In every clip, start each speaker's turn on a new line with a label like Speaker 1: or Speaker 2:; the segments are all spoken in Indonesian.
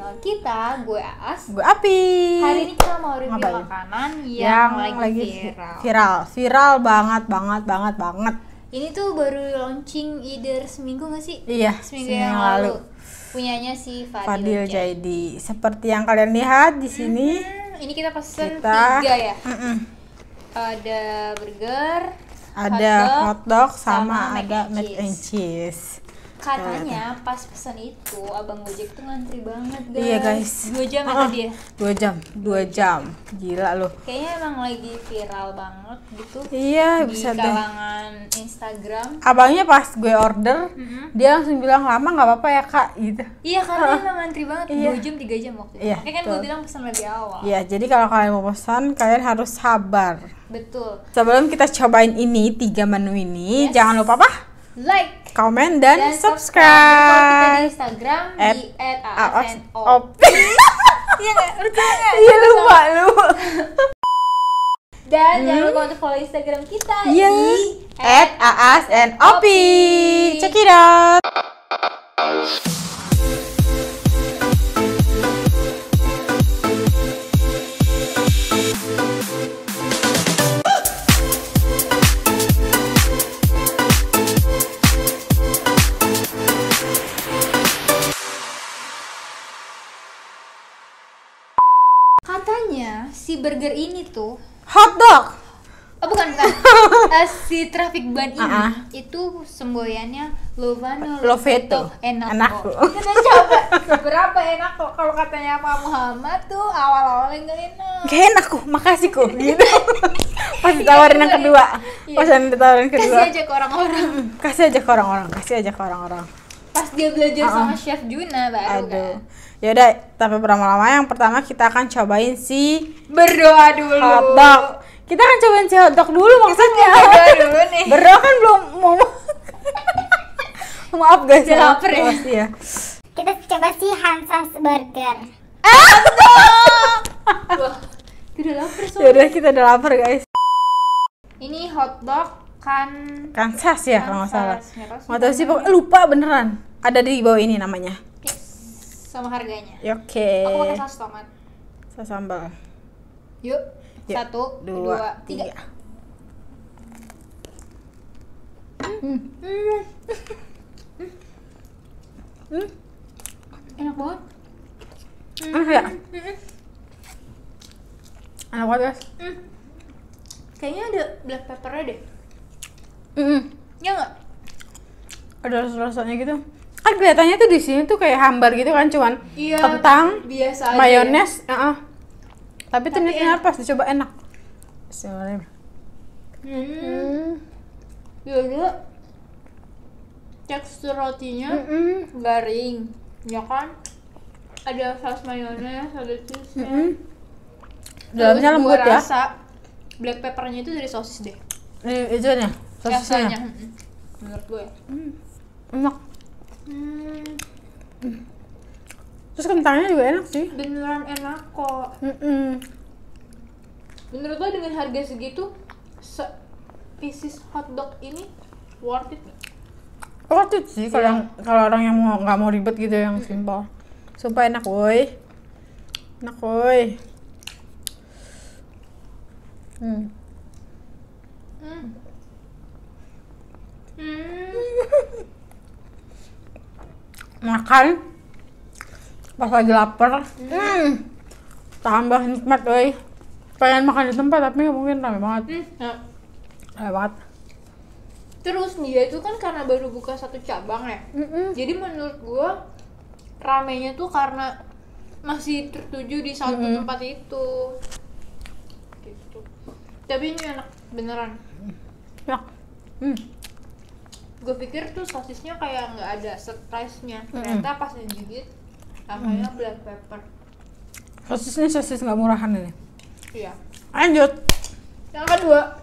Speaker 1: channel kita, gue as gue Api. Hari ini kita mau review Ngapain? makanan yang, yang lagi, lagi viral. Viral,
Speaker 2: viral banget, banget, banget, banget.
Speaker 1: Ini tuh baru launching either seminggu gak sih? Iya, seminggu, seminggu yang, lalu. lalu. Punyanya si Fadil, Fadil
Speaker 2: Jaidi. Seperti yang kalian lihat di sini. Hmm,
Speaker 1: ini kita pesen kita, tiga ya. Mm -mm. Ada burger, ada hotdog, hotdog sama, sama ada mac and
Speaker 2: cheese katanya
Speaker 1: pas pesan itu abang gojek tuh ngantri banget iya, guys iya guys dua
Speaker 2: jam uh, tadi ya dua jam dua jam gila loh
Speaker 1: kayaknya emang lagi viral banget gitu iya di bisa kalangan Instagram abangnya
Speaker 2: pas gue order mm -hmm. dia langsung bilang lama nggak apa-apa ya kak gitu iya karena uh,
Speaker 1: emang ngantri banget iya. jam tiga jam waktu itu iya, ya kan gue bilang pesan lebih awal iya
Speaker 2: jadi kalau kalian mau pesan kalian harus sabar betul sebelum kita cobain ini tiga menu ini yes. jangan lupa apa like, komen dan, dan subscribe. subscribe. Kita di
Speaker 1: Instagram at di @aosop.
Speaker 2: Iya enggak? Iya, iya lupa lu.
Speaker 1: Dan hmm. jangan lupa untuk follow Instagram kita yes. di
Speaker 2: iya. at aas and opi. Check it out.
Speaker 1: itu hotdog Oh bukan bukan. uh, si traffic ban ini uh huh itu semboyannya Lovano Loveto enak enak kok. Kita coba berapa enak kok kalau katanya Pak Muhammad tuh awal-awalnya enggak enak.
Speaker 2: Gak enak kok, makasih kok gitu. Pas ditawarin yang kedua. Iya. Pas ditawarin kedua. Kasih aja ke orang-orang. Kasih aja ke orang-orang, kasih aja ke orang-orang
Speaker 1: pas dia belajar uh -uh. sama chef Juna baru Aduh.
Speaker 2: kan Yaudah, tapi berlama-lama yang pertama kita akan cobain si berdoa dulu. Hotdog. Kita akan cobain si hotdog dulu maksudnya. Berdoa dulu nih. Berdoa kan belum mau.
Speaker 1: Maaf guys, ya. lapar ya. ya.
Speaker 2: Kita coba si
Speaker 1: Hansa's Burger. Wah, udah lapar
Speaker 2: soalnya. Yaudah, kita udah lapar guys.
Speaker 1: Ini hotdog kan
Speaker 2: Kansas ya kalau nggak salah nggak tahu sih lupa beneran ada di bawah ini namanya
Speaker 1: sama harganya ya, oke okay. aku pakai saus tomat saus sambal yuk, yuk. Ya, satu dua, dua tiga, tiga. Hmm. Hmm. Hmm. enak banget hmm. enak ya enak banget hmm. kayaknya ada black peppernya deh mm ya nggak ada rasa-rasanya gitu
Speaker 2: kan kelihatannya tuh di sini tuh kayak hambar gitu kan cuman
Speaker 1: iya, kentang biasa ya. mayones
Speaker 2: ya. uh -uh. tapi, tapi ternyata pas dicoba enak Bismillahirrahmanirrahim
Speaker 1: hmm. dulu iya, iya. tekstur rotinya mm -mm. garing ya kan ada saus mayones ada cheese -mm. dalamnya lembut ya rasa black peppernya itu dari sosis deh
Speaker 2: ini nih rasanya
Speaker 1: menurut gue mm. enak hmm. terus
Speaker 2: kentangnya juga enak
Speaker 1: sih beneran enak kok mm -mm. menurut lo dengan harga segitu se pieces hotdog ini worth it gak?
Speaker 2: worth it sih kalau yeah. orang yang mau nggak mau ribet gitu yang mm -hmm. simpel sumpah enak woi enak woi hmm. hmm hmm. makan pas lagi lapar hmm. Hmm, tambah nikmat woi pengen makan di tempat tapi nggak mungkin rame banget hmm. Ya. banget
Speaker 1: terus nih ya itu kan karena baru buka satu cabang ya mm jadi menurut gua ramenya tuh karena masih tertuju di satu -hmm. tempat itu gitu tapi ini enak beneran enak ya. hmm gue pikir tuh sosisnya kayak nggak ada surprise-nya ternyata pas digigit namanya mm. black pepper
Speaker 2: sosisnya sosis nggak murahan ini iya lanjut
Speaker 1: yang kedua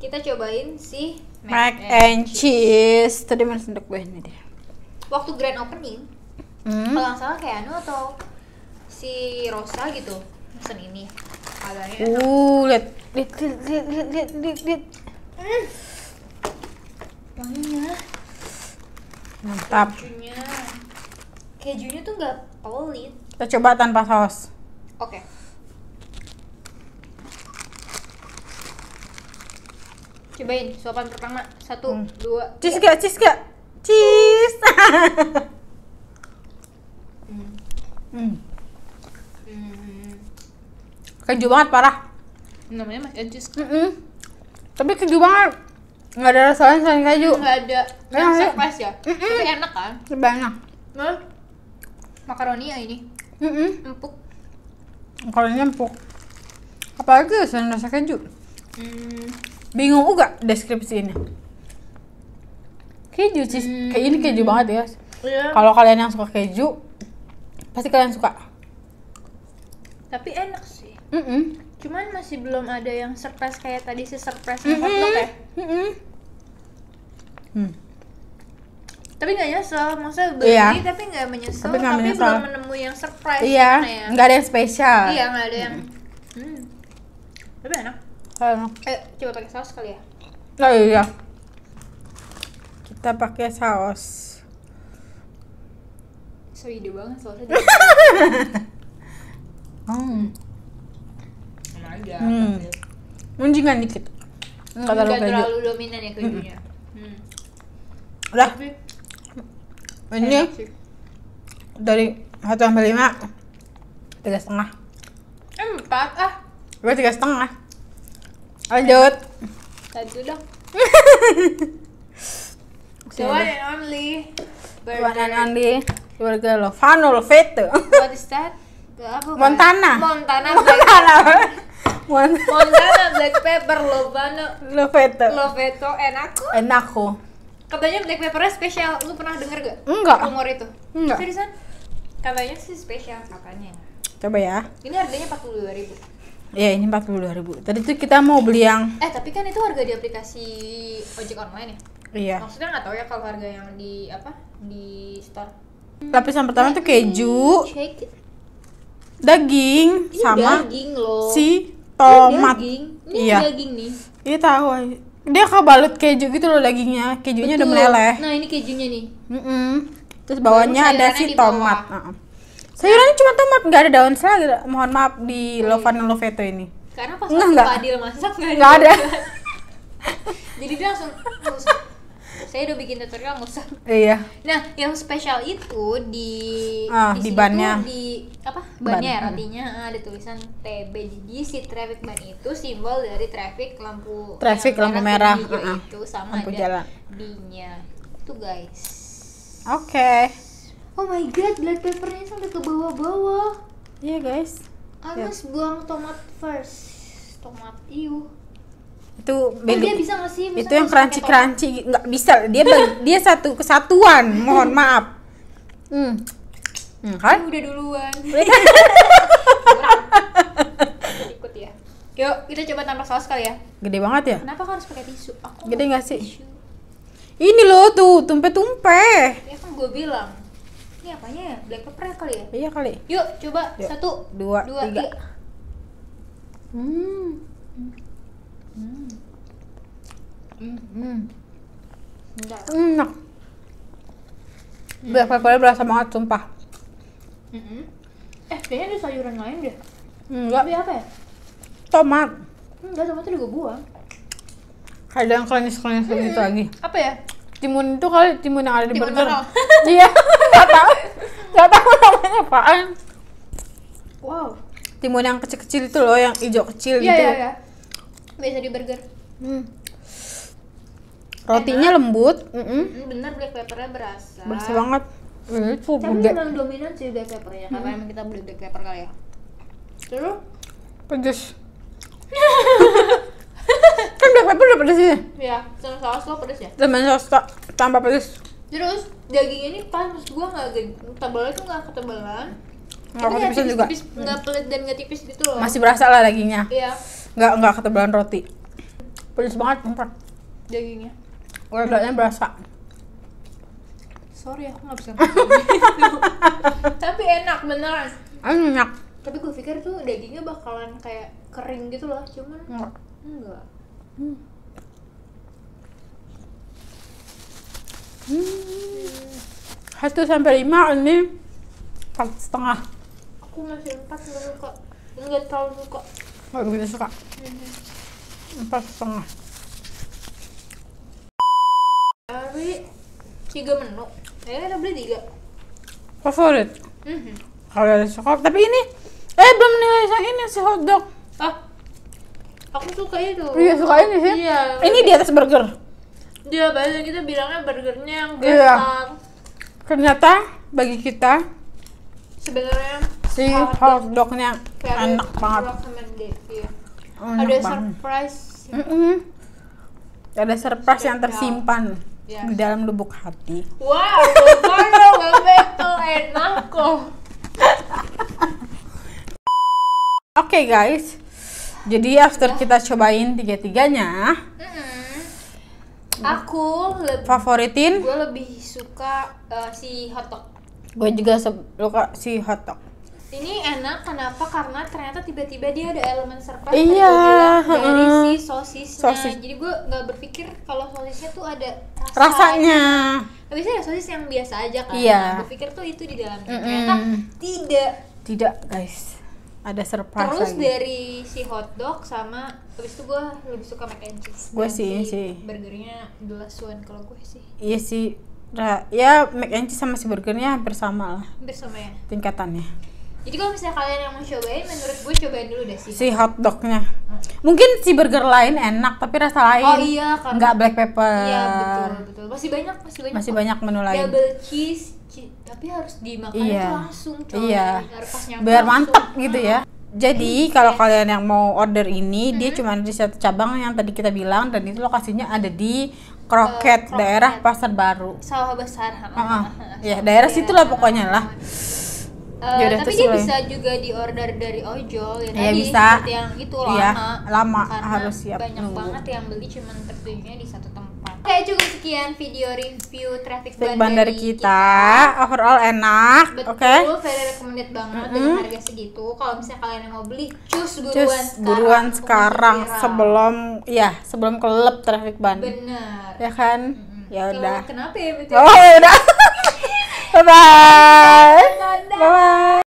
Speaker 1: kita cobain si mac, mac and, and
Speaker 2: cheese. tadi mana sendok gue ini deh
Speaker 1: waktu grand opening mm. kalau nggak salah kayak anu atau si Rosa gitu pesen ini agaknya
Speaker 2: uh lihat lihat lihat lihat lihat mm wanginya mantap
Speaker 1: kejunya kejunya tuh nggak pelit
Speaker 2: kita coba tanpa saus
Speaker 1: oke okay. cobain suapan pertama satu hmm. dua cheese gak cheese
Speaker 2: gak cheese hmm. hmm.
Speaker 1: hmm.
Speaker 2: keju banget parah namanya mac and cheese mm -mm. tapi keju banget Nggak ada rasa lain selain keju.
Speaker 1: Nggak ada. kayak ya? Surprise ya. Mm -mm. Tapi enak kan? Lebih enak. Nah, makaroni ya ini.
Speaker 2: Mm -mm. Empuk. makaroni empuk. Apalagi selain rasa keju. Hmm. Bingung juga deskripsi ini. Keju sih. Hmm. Kayak ini keju banget ya. Yeah. Iya. Kalau kalian yang suka keju, pasti kalian suka.
Speaker 1: Tapi enak sih. Mm -mm cuman masih belum ada yang surprise kayak tadi si surprise mm -hmm. hotdog ya mm -hmm. hmm. tapi nggak nyesel maksudnya beli iya. tapi nggak menyesel tapi, tapi menyesal. belum menemu yang surprise iya nggak ada yang spesial iya nggak ada yang hmm. Hmm. tapi enak enak eh, coba pakai saus kali ya
Speaker 2: oh iya, iya. kita pakai saus
Speaker 1: so ide banget sausnya
Speaker 2: hmm. anjingan dikit hmm, nggak terlalu, terlalu dominan ya kejunya hmm. hmm. udah Tapi, ini dari satu sampai lima tiga setengah
Speaker 1: empat ah
Speaker 2: gue tiga setengah lanjut
Speaker 1: satu dong The one and only burger. One and only
Speaker 2: burger Lovano Lovete.
Speaker 1: What is that? Apa, Montana. Montana. Montana. Mon Montana black pepper, Lovano Loveto Loveto, enako Enako Katanya black peppernya spesial, lu pernah denger gak? Enggak Rumor itu? Enggak Seriusan? Katanya sih spesial, Makanya. Coba ya Ini harganya empat puluh dua ribu
Speaker 2: Iya, ini empat puluh dua ribu Tadi tuh kita mau beli yang
Speaker 1: Eh tapi kan itu harga di aplikasi ojek online ya? Iya Maksudnya nggak tahu ya kalau harga yang di apa? Di store Lapisan pertama tuh keju,
Speaker 2: daging sama
Speaker 1: si tomat. Ini daging. Ini iya. daging nih. ini
Speaker 2: iya, tahu. Dia kebalut keju gitu loh dagingnya. Kejunya Betul. udah meleleh.
Speaker 1: Nah, ini kejunya nih. Mm -mm. Terus bawahnya ada si tomat. Nah.
Speaker 2: Sayurannya cuma tomat, nggak ada daun selagi. Mohon maaf di oh, Loveto iya. ini.
Speaker 1: Karena pas nggak, masak nggak ada. Nggak ada. Jadi dia langsung, langsung saya udah bikin tutorial nggak usah iya nah yang spesial itu di
Speaker 2: ah, di, di bannya
Speaker 1: di apa bannya ban. ya hmm. rotinya ah, ada tulisan TB jadi si traffic ban itu simbol dari traffic lampu traffic lampu merah, Uh -huh. itu sama lampu ada jalan. nya itu guys
Speaker 2: oke okay.
Speaker 1: oh my god black peppernya sampai ke bawah-bawah iya yeah, guys harus yeah. buang tomat first tomat iu itu oh, beli, oh, itu yang crunchy crunchy
Speaker 2: nggak bisa dia bagi, dia satu kesatuan mohon hmm. maaf hmm, hmm kan
Speaker 1: udah duluan ikut ya yuk kita coba tanpa saus kali ya gede banget ya kenapa harus pakai tisu aku gede
Speaker 2: nggak sih ini loh tuh tumpe tumpe
Speaker 1: ya kan gue bilang ini apanya ya black pepper kali ya iya kali yuk coba yuk. satu dua, dua tiga, tiga. Hmm. Hmm. Hmm.
Speaker 2: Enggak. Enak. Black peppernya berasa banget, sumpah.
Speaker 1: -hmm. Eh, kayaknya ada sayuran lain deh. Enggak. Tapi apa ya? Tomat. Enggak, itu juga buang.
Speaker 2: Kayak ada yang klenis-klenis hmm. gitu lagi. Apa ya? Timun itu kali timun yang ada di timun burger. Iya, enggak tahu. Enggak tahu namanya apaan. Wow. Timun yang kecil-kecil itu loh, yang hijau kecil yeah, gitu. Iya, yeah, iya,
Speaker 1: yeah. iya biasa di burger hmm.
Speaker 2: rotinya Enak. lembut mm -mm.
Speaker 1: bener black peppernya berasa berasa banget
Speaker 2: mm, hmm tapi memang
Speaker 1: dominan sih black peppernya hmm. karena emang kita beli black pepper kali ya terus pedes kan black pepper udah pedes ya? Iya, sama saus lo pedes ya? Sama
Speaker 2: saus tak, tambah pedes
Speaker 1: Terus dagingnya ini pas, terus gua nggak tebalnya tuh nggak ketebalan
Speaker 2: Gak ketebalan juga Gak
Speaker 1: pelit dan gak tipis gitu loh Masih berasa lah dagingnya Iya
Speaker 2: nggak nggak ketebalan roti
Speaker 1: pedes banget empat dagingnya
Speaker 2: warnanya berasa
Speaker 1: sorry aku nggak bisa tapi enak beneran enak tapi gue pikir tuh dagingnya bakalan kayak kering gitu loh cuman enggak enggak
Speaker 2: hmm. hmm. satu sampai lima ini empat setengah
Speaker 1: aku masih empat belum kok terlalu suka
Speaker 2: baru ini suka empat setengah
Speaker 1: Hari tiga menu eh ada beli tiga favorit mm -hmm.
Speaker 2: kalau ada sokop tapi ini eh belum nilai saya ini si hotdog ah
Speaker 1: aku suka itu iya suka ini sih iya ini di atas burger dia bahasa kita bilangnya burgernya yang iya. besar iya.
Speaker 2: ternyata bagi kita
Speaker 1: sebenarnya
Speaker 2: si hotdognya hot Kayak iya. oh, enak ada banget enak ada surprise mm -mm. ada surprise yang tersimpan yes. di dalam lubuk hati
Speaker 1: wow baru betul enak
Speaker 2: kok oke okay, guys jadi after kita cobain tiga-tiganya mm
Speaker 1: -hmm. aku lebih
Speaker 2: favoritin gue
Speaker 1: lebih suka uh, si hotdog
Speaker 2: gue juga suka si hotdog
Speaker 1: ini enak kenapa karena ternyata tiba-tiba dia ada elemen surprise iya, ya, dari uh, si sosisnya sosis. jadi gue nggak berpikir kalau sosisnya tuh ada rasa rasanya tapi biasanya sosis yang biasa aja kan iya. nah, gue pikir tuh itu di dalam gitu. ternyata tidak
Speaker 2: tidak guys ada surprise terus lagi.
Speaker 1: dari si hotdog sama habis itu gue lebih suka mac and cheese gue sih si burgernya the last one kalau gue sih
Speaker 2: iya sih ya mac and cheese sama si burgernya hampir sama lah hampir ya tingkatannya
Speaker 1: jadi kalau misalnya kalian yang mau cobain menurut gue cobain dulu deh sih si
Speaker 2: hotdognya mungkin si burger lain enak tapi rasa lain oh iya karena nggak black pepper iya betul betul
Speaker 1: masih banyak masih banyak masih banyak menu lain double cheese tapi harus dimakan iya. itu langsung Coba iya. pas nyampe biar mantap gitu ya
Speaker 2: jadi iya. kalau kalian yang mau order ini -hmm. dia mm-hmm. cuma di satu cabang yang tadi kita bilang dan itu lokasinya ada di Kroket, eh, uh, daerah Pasar Baru.
Speaker 1: Sawah Besar. Uh -uh.
Speaker 2: ya, daerah situ lah iya. pokoknya lah. Uh, Yaudah, tapi dia bisa
Speaker 1: juga di order dari ojol ya, ya tadi bisa. seperti yang itu lama ya, lama
Speaker 2: karena harus siap banyak nunggu. banget
Speaker 1: yang beli cuman tertujunya di satu tempat oke cukup sekian video review traffic ban, ban dari
Speaker 2: kita. kita overall enak oke okay.
Speaker 1: very recommended banget mm -hmm. dengan harga segitu kalau misalnya kalian yang mau beli cus buruan cus, sekarang
Speaker 2: buruan sekarang sebelum ya sebelum kelep traffic ban
Speaker 1: bener ya kan
Speaker 2: mm -hmm. ya udah kenapa ya betul oh ya udah 拜拜，拜拜。